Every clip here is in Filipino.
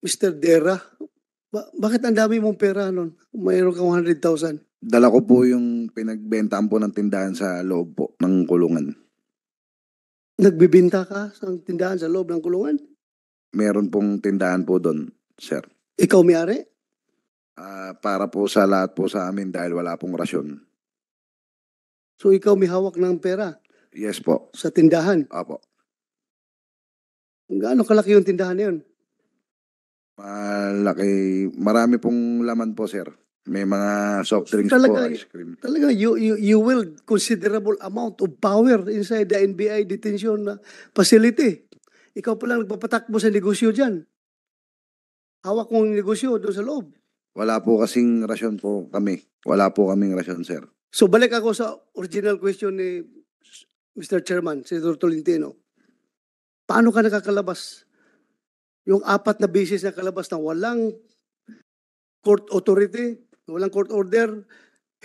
Mr. Dera, ba- bakit ang dami mong pera nun? Mayroon ka 100,000. Dala ko po yung pinagbentaan po ng tindahan sa loob po ng kulungan. Nagbibinta ka sa tindahan sa loob ng kulungan? Meron pong tindahan po doon, sir. Ikaw may-ari? Ah, para po sa lahat po sa amin dahil wala pong rasyon. So ikaw may hawak ng pera Yes po. sa tindahan. Apo. Gaano kalaki yung tindahan na yun? Malaki. Marami pong laman po, sir. May mga soft drinks talaga, po, ice cream. Talaga, you, you, you will considerable amount of power inside the NBI detention uh, facility. Ikaw pa lang nagpapatakbo sa negosyo dyan. Hawak mong negosyo doon sa loob. Wala po kasing rasyon po kami. Wala po kaming rasyon, sir. So balik ako sa original question ni Mr. Chairman, Senator Tolentino. Paano ka nakakalabas yung apat na bisis na kalabas na walang court authority, walang court order,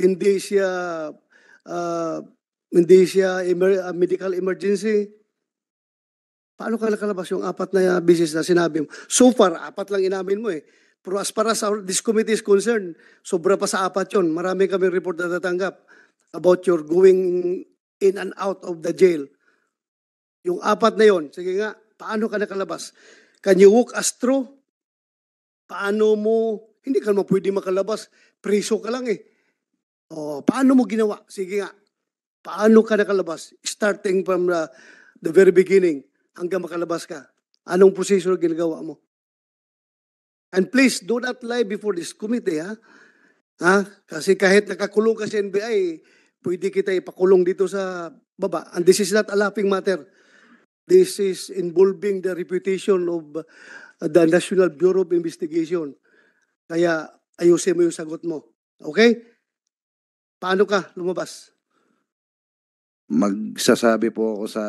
hindi siya uh, hindi siya emer- ah, medical emergency. Paano ka nakalabas yung apat na bisis na sinabi mo? So far, apat lang inamin mo eh. Pero as far as our, this committee is concerned, sobra pa sa apat yon. Marami kami report na tatanggap about your going in and out of the jail. Yung apat na yon, sige nga, paano ka nakalabas? Can you walk us through? Paano mo, hindi ka naman pwede makalabas, preso ka lang eh. O, oh, paano mo ginawa? Sige nga, paano ka nakalabas? Starting from the, uh, the very beginning hanggang makalabas ka. Anong proseso na ginagawa mo? And please, do not lie before this committee, ha? Ha? Kasi kahit nakakulong ka sa NBI, pwede kita ipakulong dito sa baba. And this is not a laughing matter. This is involving the reputation of uh, the National Bureau of Investigation. Kaya ayusin mo yung sagot mo. Okay? Paano ka lumabas? Magsasabi po ako sa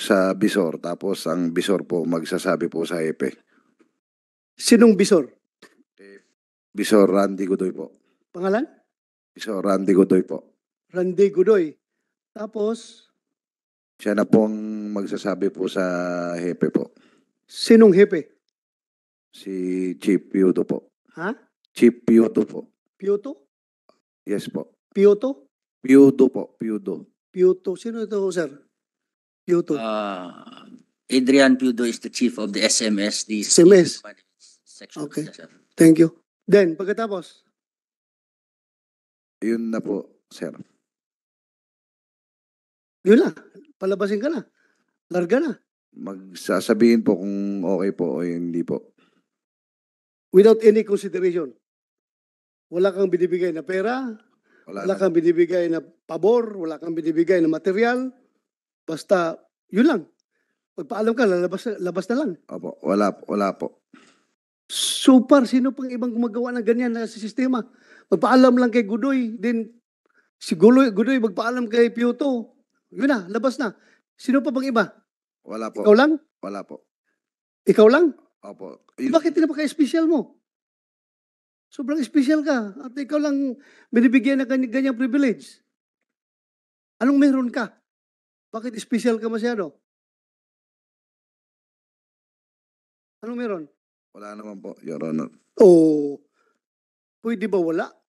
sa bisor tapos ang bisor po magsasabi po sa EPE. Sinong bisor? Eh, bisor Randy Godoy po. Pangalan? Bisor Randy Godoy po. Randy Godoy. Tapos? Siya na pong magsasabi po sa hepe po. Sinong hepe? Si Chief Piyoto po. Ha? Chief Piyoto po. Piuto? Yes po. Piyoto? Piyoto po. Piyoto. Piyoto. Sino ito, sir? Piyoto. Uh, Adrian Piyoto is the chief of the SMS. The SMS? Section, okay. Sir. Thank you. Then, pagkatapos? Yun na po, sir. Yun na. Palabasin ka na. Larga na. Magsasabihin po kung okay po o hindi po. Without any consideration. Wala kang binibigay na pera, wala, wala kang binibigay na pabor, wala kang binibigay na material. Basta, yun lang. Pagpaalam ka, lalabas, labas na lang. Opo, wala, wala po. Super, sino pang ibang gumagawa ng ganyan na sistema? Magpaalam lang kay Gudoy, din si Gudoy, Gudoy magpaalam kay Piuto. Yun na, labas na. Sino pa bang iba? Wala po. Ikaw lang? Wala po. Ikaw lang? Opo. Eh, Yun. Bakit tinapaka special mo? Sobrang special ka. At ikaw lang binibigyan ng ganyang, privilege. Anong meron ka? Bakit special ka masyado? Anong meron? Wala naman po, Your Honor. Oh, pwede ba wala?